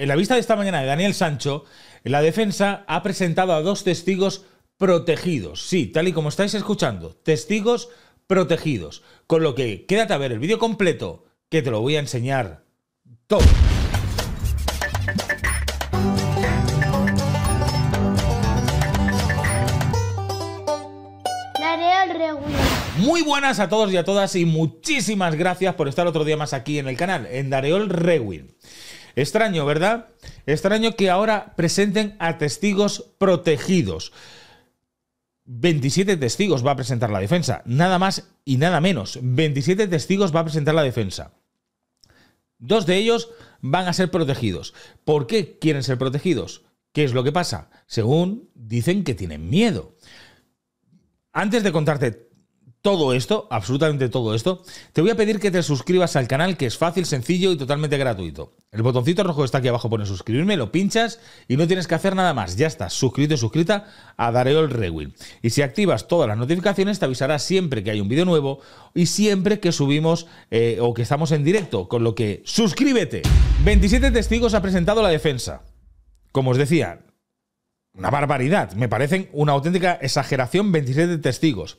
En la vista de esta mañana de Daniel Sancho, la defensa ha presentado a dos testigos protegidos. Sí, tal y como estáis escuchando, testigos protegidos. Con lo que quédate a ver el vídeo completo, que te lo voy a enseñar todo. Muy buenas a todos y a todas y muchísimas gracias por estar otro día más aquí en el canal, en Dareol Rewin. Extraño, ¿verdad? Extraño que ahora presenten a testigos protegidos. 27 testigos va a presentar la defensa, nada más y nada menos. 27 testigos va a presentar la defensa. Dos de ellos van a ser protegidos. ¿Por qué quieren ser protegidos? ¿Qué es lo que pasa? Según dicen que tienen miedo. Antes de contarte todo esto, absolutamente todo esto, te voy a pedir que te suscribas al canal, que es fácil, sencillo y totalmente gratuito. El botoncito rojo está aquí abajo, pone suscribirme, lo pinchas y no tienes que hacer nada más. Ya estás suscrito, y suscrita a Dareol Rewind. Y si activas todas las notificaciones, te avisará siempre que hay un vídeo nuevo y siempre que subimos eh, o que estamos en directo. Con lo que, suscríbete. 27 testigos ha presentado la defensa. Como os decía, una barbaridad. Me parecen una auténtica exageración 27 testigos.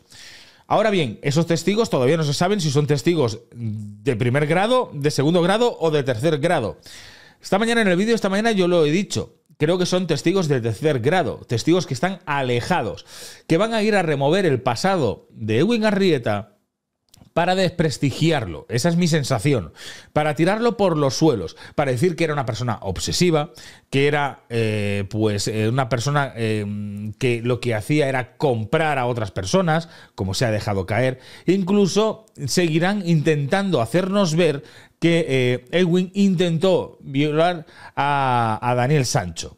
Ahora bien, esos testigos todavía no se saben si son testigos de primer grado, de segundo grado o de tercer grado. Esta mañana en el vídeo, esta mañana yo lo he dicho. Creo que son testigos de tercer grado, testigos que están alejados, que van a ir a remover el pasado de Ewing Arrieta para desprestigiarlo, esa es mi sensación, para tirarlo por los suelos, para decir que era una persona obsesiva, que era eh, pues eh, una persona eh, que lo que hacía era comprar a otras personas, como se ha dejado caer, incluso seguirán intentando hacernos ver que Edwin intentó violar a Daniel Sancho,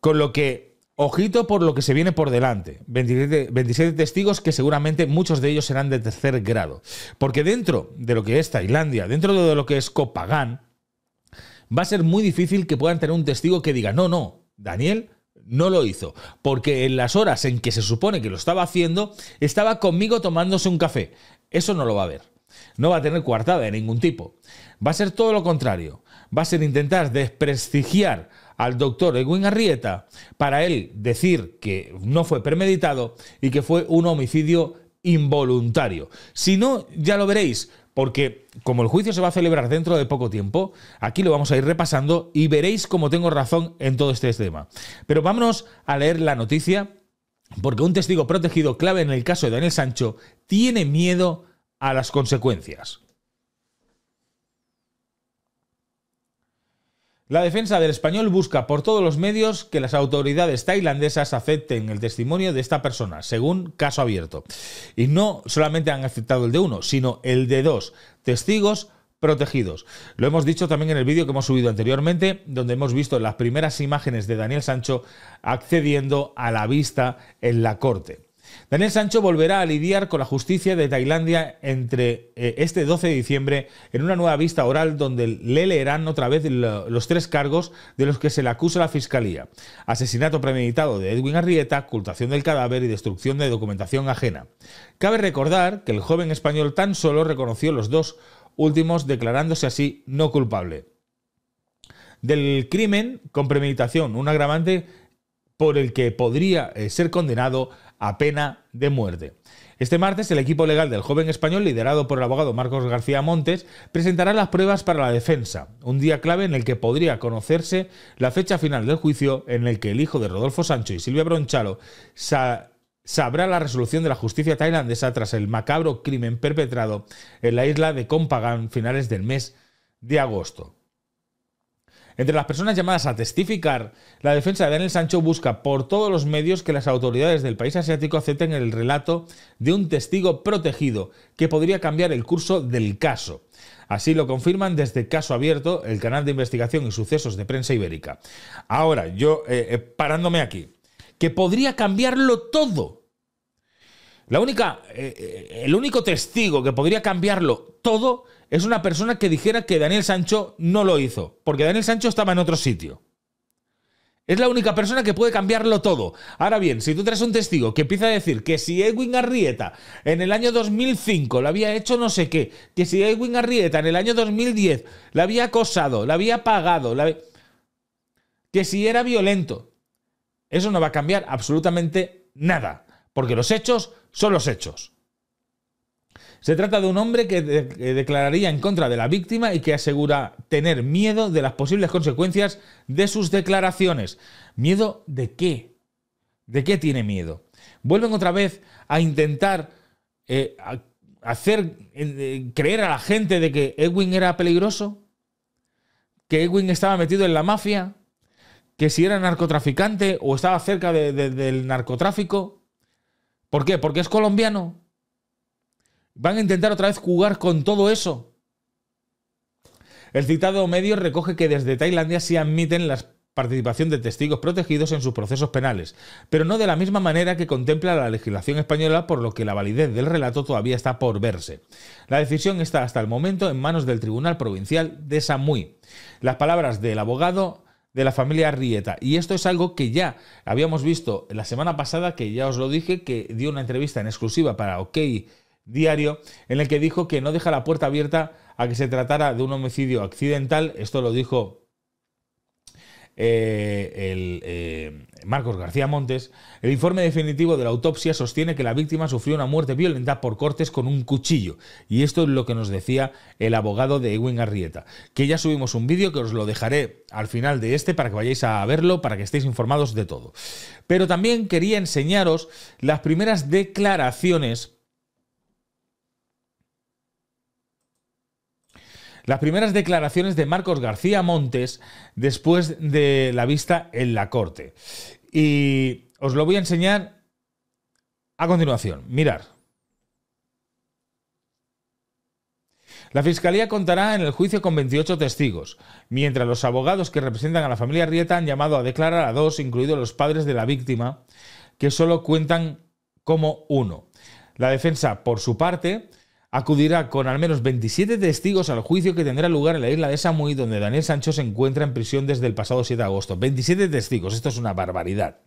con lo que Ojito por lo que se viene por delante. 27, testigos que seguramente muchos de ellos serán de tercer grado. Porque dentro de lo que es Tailandia, dentro de lo que es Copagán, va a ser muy difícil que puedan tener un testigo que diga, no, no, Daniel no lo hizo. Porque en las horas en que se supone que lo estaba haciendo, estaba conmigo tomándose un café. Eso no lo va a ver. No va a tener coartada de ningún tipo. Va a ser todo lo contrario. Va a ser intentar desprestigiar al doctor Edwin Arrieta para él decir que no fue premeditado y que fue un homicidio involuntario. Si no, ya lo veréis, porque como el juicio se va a celebrar dentro de poco tiempo, aquí lo vamos a ir repasando y veréis cómo tengo razón en todo este tema. Pero vámonos a leer la noticia, porque un testigo protegido clave en el caso de Daniel Sancho tiene miedo a las consecuencias. La defensa del español busca por todos los medios que las autoridades tailandesas acepten el testimonio de esta persona, según caso abierto. Y no solamente han aceptado el de uno, sino el de dos testigos protegidos. Lo hemos dicho también en el vídeo que hemos subido anteriormente, donde hemos visto las primeras imágenes de Daniel Sancho accediendo a la vista en la corte. Daniel Sancho volverá a lidiar con la justicia de Tailandia entre eh, este 12 de diciembre en una nueva vista oral donde le leerán otra vez los tres cargos de los que se le acusa la Fiscalía. Asesinato premeditado de Edwin Arrieta, ocultación del cadáver y destrucción de documentación ajena. Cabe recordar que el joven español tan solo reconoció los dos últimos declarándose así no culpable. Del crimen con premeditación, un agravante por el que podría eh, ser condenado a pena de muerte. Este martes, el equipo legal del joven español, liderado por el abogado Marcos García Montes, presentará las pruebas para la defensa, un día clave en el que podría conocerse la fecha final del juicio en el que el hijo de Rodolfo Sancho y Silvia Bronchalo sabrá la resolución de la justicia tailandesa tras el macabro crimen perpetrado en la isla de a finales del mes de agosto. Entre las personas llamadas a testificar, la defensa de Daniel Sancho busca por todos los medios que las autoridades del país asiático acepten el relato de un testigo protegido que podría cambiar el curso del caso. Así lo confirman desde Caso Abierto, el canal de investigación y sucesos de prensa ibérica. Ahora, yo eh, eh, parándome aquí, que podría cambiarlo todo la única, eh, eh, el único testigo que podría cambiarlo todo es una persona que dijera que Daniel Sancho no lo hizo, porque Daniel Sancho estaba en otro sitio. Es la única persona que puede cambiarlo todo. Ahora bien, si tú traes un testigo que empieza a decir que si Edwin Arrieta en el año 2005 lo había hecho no sé qué, que si Edwin Arrieta en el año 2010 la había acosado, la había pagado, la... que si era violento, eso no va a cambiar absolutamente nada, porque los hechos son los hechos. Se trata de un hombre que, declararía en contra de la víctima y que asegura tener miedo de las posibles consecuencias de sus declaraciones. ¿Miedo de qué? ¿De qué tiene miedo? Vuelven otra vez a intentar eh, hacer eh, creer a la gente de que Edwin era peligroso, que Edwin estaba metido en la mafia, que si era narcotraficante o estaba cerca del narcotráfico. ¿Por qué? Porque es colombiano. Van a intentar otra vez jugar con todo eso. El citado medio recoge que desde Tailandia se admiten la participación de testigos protegidos en sus procesos penales, pero no de la misma manera que contempla la legislación española, por lo que la validez del relato todavía está por verse. La decisión está hasta el momento en manos del Tribunal Provincial de Samui. Las palabras del abogado de la familia Rieta. Y esto es algo que ya habíamos visto la semana pasada, que ya os lo dije, que dio una entrevista en exclusiva para OK Diario, en el que dijo que no deja la puerta abierta a que se tratara de un homicidio accidental. Esto lo dijo eh, el, eh, Marcos García Montes, el informe definitivo de la autopsia sostiene que la víctima sufrió una muerte violenta por cortes con un cuchillo. Y esto es lo que nos decía el abogado de Ewing Arrieta. Que ya subimos un vídeo que os lo dejaré al final de este para que vayáis a verlo, para que estéis informados de todo. Pero también quería enseñaros las primeras declaraciones las primeras declaraciones de Marcos García Montes después de la vista en la corte. Y os lo voy a enseñar a continuación. Mirar. La Fiscalía contará en el juicio con 28 testigos, mientras los abogados que representan a la familia Rieta han llamado a declarar a dos, incluidos los padres de la víctima, que solo cuentan como uno. La defensa, por su parte, acudirá con al menos 27 testigos al juicio que tendrá lugar en la isla de Samui, donde Daniel Sancho se encuentra en prisión desde el pasado 7 de agosto. 27 testigos, esto es una barbaridad.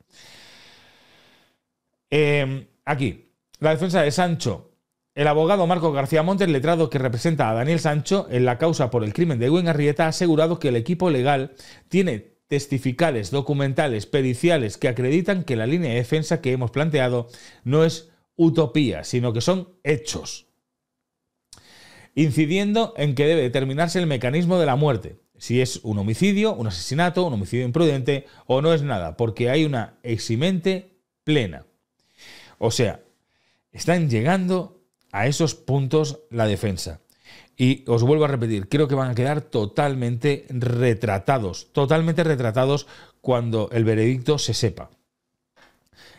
Em, aquí, la defensa de Sancho. El abogado Marco García Montes, letrado que representa a Daniel Sancho en la causa por el crimen de Ewen Arrieta, ha asegurado que el equipo legal tiene testificales, documentales, periciales que acreditan que la línea de defensa que hemos planteado no es utopía, sino que son hechos incidiendo en que debe determinarse el mecanismo de la muerte, si es un homicidio, un asesinato, un homicidio imprudente o no es nada, porque hay una eximente plena. O sea, están llegando a esos puntos la defensa. Y os vuelvo a repetir, creo que van a quedar totalmente retratados, totalmente retratados cuando el veredicto se sepa.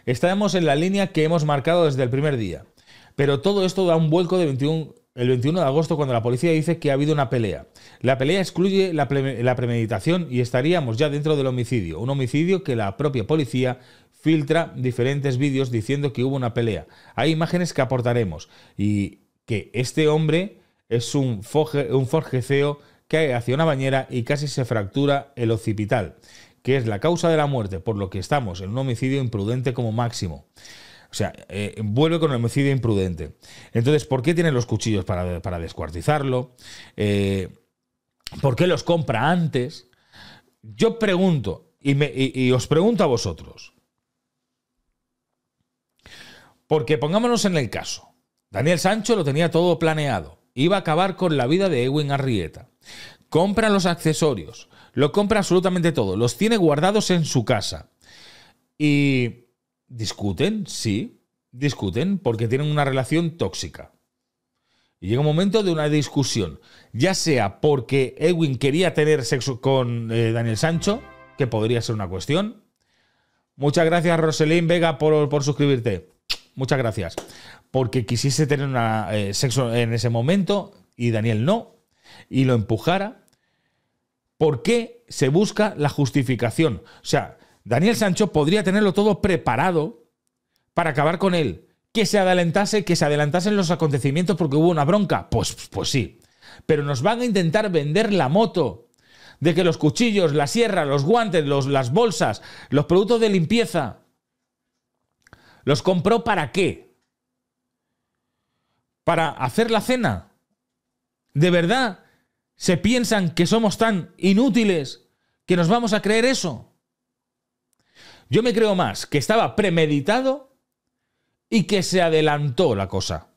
Estamos en la línea que hemos marcado desde el primer día, pero todo esto da un vuelco de 21 el 21 de agosto cuando la policía dice que ha habido una pelea. La pelea excluye la, premeditación y estaríamos ya dentro del homicidio, un homicidio que la propia policía filtra diferentes vídeos diciendo que hubo una pelea. Hay imágenes que aportaremos y que este hombre es un, un forjeceo cae hacia una bañera y casi se fractura el occipital, que es la causa de la muerte, por lo que estamos en un homicidio imprudente como máximo. O sea, eh, vuelve con el homicidio imprudente. Entonces, ¿por qué tiene los cuchillos para, descuartizarlo? Eh, ¿Por qué los compra antes? Yo pregunto, y, os pregunto a vosotros, porque pongámonos en el caso, Daniel Sancho lo tenía todo planeado, iba a acabar con la vida de Ewing Arrieta, compra los accesorios, lo compra absolutamente todo, los tiene guardados en su casa y Discuten, sí, discuten porque tienen una relación tóxica. Y llega un momento de una discusión, ya sea porque Edwin quería tener sexo con eh, Daniel Sancho, que podría ser una cuestión. Muchas gracias, Roselín Vega, por, suscribirte. Muchas gracias. Porque quisiese tener eh, sexo en ese momento y Daniel no, y lo empujara. ¿Por qué se busca la justificación? O sea, Daniel Sancho podría tenerlo todo preparado para acabar con él. Que se adelantase, que se adelantasen los acontecimientos porque hubo una bronca. Pues, pues sí. Pero nos van a intentar vender la moto de que los cuchillos, la sierra, los guantes, las bolsas, los productos de limpieza, los compró para qué? Para hacer la cena. ¿De verdad se piensan que somos tan inútiles que nos vamos a creer eso? Yo me creo más que estaba premeditado y que se adelantó la cosa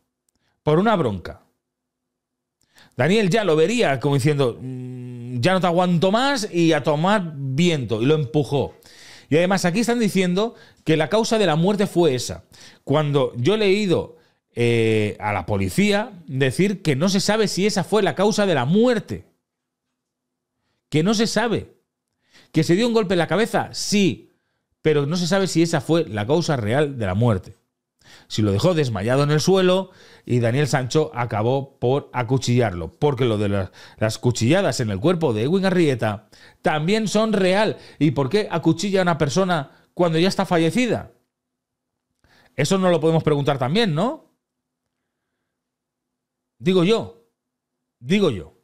por una bronca. Daniel ya lo vería como diciendo, mm, ya no te aguanto más y a tomar viento, y lo empujó. Y además aquí están diciendo que la causa de la muerte fue esa. Cuando yo he leído eh, a la policía decir que no se sabe si esa fue la causa de la muerte, que no se sabe, que se dio un golpe en la cabeza, sí, pero no se sabe si esa fue la causa real de la muerte. Si lo dejó desmayado en el suelo y Daniel Sancho acabó por acuchillarlo, porque lo de las, cuchilladas en el cuerpo de Edwin Arrieta también son real. ¿Y por qué acuchilla a una persona cuando ya está fallecida? Eso no lo podemos preguntar también, ¿no? Digo yo, digo yo.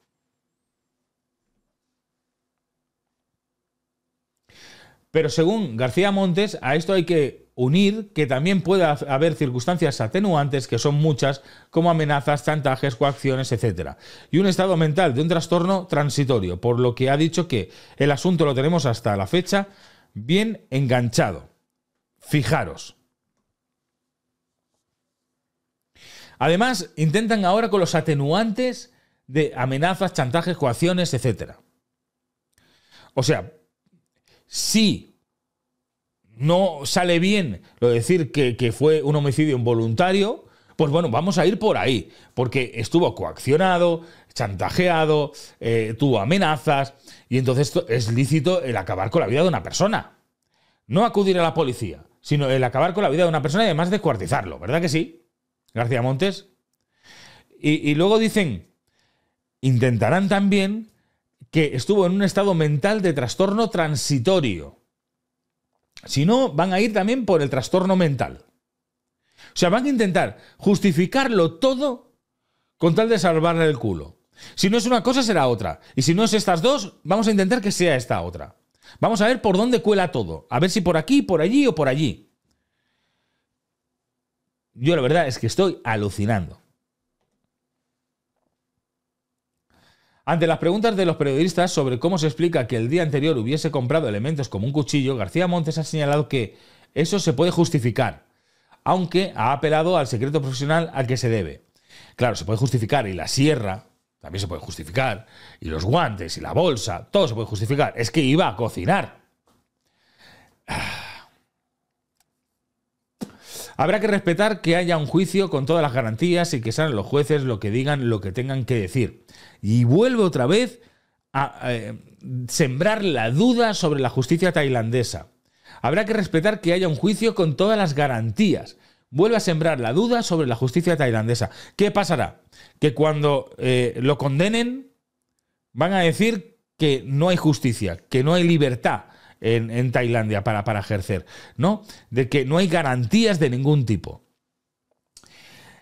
Pero según García Montes, a esto hay que unir que también puede haber circunstancias atenuantes, que son muchas, como amenazas, chantajes, coacciones, etc. Y un estado mental de un trastorno transitorio, por lo que ha dicho que el asunto lo tenemos hasta la fecha bien enganchado. Fijaros. Además, intentan ahora con los atenuantes de amenazas, chantajes, coacciones, etc. O sea, si no sale bien lo de decir que, fue un homicidio involuntario, pues bueno, vamos a ir por ahí, porque estuvo coaccionado, chantajeado, eh, tuvo amenazas, y entonces es lícito el acabar con la vida de una persona. No acudir a la policía, sino el acabar con la vida de una persona y además descuartizarlo, ¿verdad que sí? García Montes. y luego dicen, intentarán también que estuvo en un estado mental de trastorno transitorio. Si no, van a ir también por el trastorno mental. O sea, van a intentar justificarlo todo con tal de salvarle el culo. Si no es una cosa, será otra. Y si no es estas dos, vamos a intentar que sea esta otra. Vamos a ver por dónde cuela todo. A ver si por aquí, por allí o por allí. Yo la verdad es que estoy alucinando. Ante las preguntas de los periodistas sobre cómo se explica que el día anterior hubiese comprado elementos como un cuchillo, García Montes ha señalado que eso se puede justificar, aunque ha apelado al secreto profesional al que se debe. Claro, se puede justificar y la sierra también se puede justificar, y los guantes y la bolsa, todo se puede justificar. Es que iba a cocinar. Ah, Habrá que respetar que haya un juicio con todas las garantías y que sean los jueces lo que digan lo que tengan que decir. Y vuelve otra vez a eh, sembrar la duda sobre la justicia tailandesa. Habrá que respetar que haya un juicio con todas las garantías. Vuelve a sembrar la duda sobre la justicia tailandesa. ¿Qué pasará? Que cuando eh, lo condenen van a decir que no hay justicia, que no hay libertad, en, Tailandia para, para ejercer, ¿no? De que no hay garantías de ningún tipo.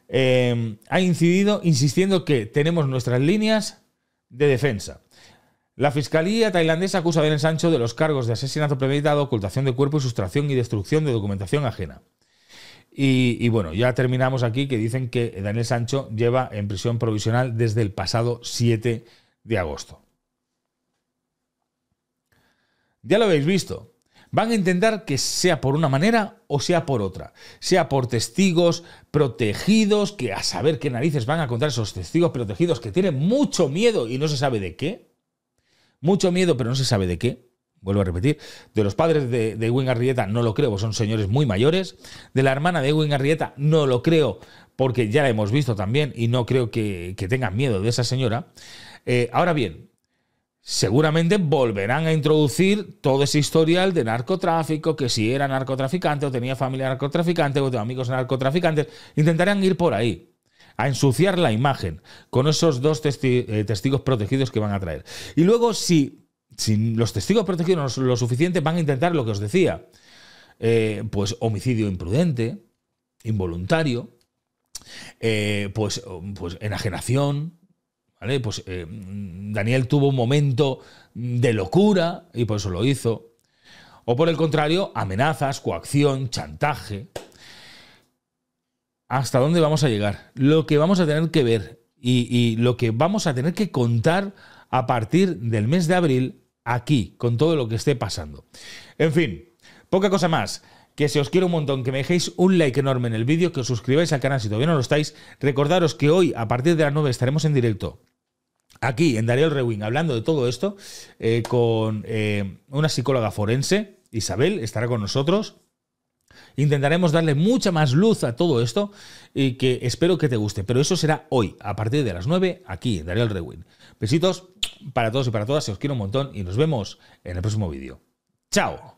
Em, ha incidido insistiendo que tenemos nuestras líneas de defensa. La fiscalía tailandesa acusa a Daniel Sancho de los cargos de asesinato premeditado, ocultación de cuerpo y sustracción y destrucción de documentación ajena. Y, y, bueno, ya terminamos aquí que dicen que Daniel Sancho lleva en prisión provisional desde el pasado 7 de agosto. Ya lo habéis visto. Van a intentar que sea por una manera o sea por otra. Sea por testigos protegidos, que a saber qué narices van a contar esos testigos protegidos que tienen mucho miedo y no se sabe de qué. Mucho miedo, pero no se sabe de qué vuelvo a repetir, de los padres de, de Arrieta no lo creo, son señores muy mayores, de la hermana de Ewing Arrieta no lo creo, porque ya la hemos visto también y no creo que, tengan miedo de esa señora. Eh, ahora bien, seguramente volverán a introducir todo ese historial de narcotráfico, que si era narcotraficante o tenía familia narcotraficante o tenía amigos narcotraficantes, intentarán ir por ahí a ensuciar la imagen con esos dos eh, testigos protegidos que van a traer. Y luego, si, los testigos protegidos no son lo suficiente, van a intentar lo que os decía, eh, pues homicidio imprudente, involuntario, eh, pues, pues enajenación, pues eh, Daniel tuvo un momento de locura y por eso lo hizo. O por el contrario, amenazas, coacción, chantaje. ¿Hasta dónde vamos a llegar? Lo que vamos a tener que ver y, lo que vamos a tener que contar a partir del mes de abril aquí, con todo lo que esté pasando. En fin, poca cosa más que se os quiero un montón, que me dejéis un like enorme en el vídeo, que os suscribáis al canal si todavía no lo estáis. Recordaros que hoy, a partir de las 9, estaremos en directo aquí en Darío Rewin hablando de todo esto eh, con eh, una psicóloga forense. Isabel estará con nosotros. Intentaremos darle mucha más luz a todo esto y que espero que te guste. Pero eso será hoy, a partir de las 9, aquí en Darío Rewing. Besitos para todos y para todas, os quiero un montón y nos vemos en el próximo vídeo. ¡Chao!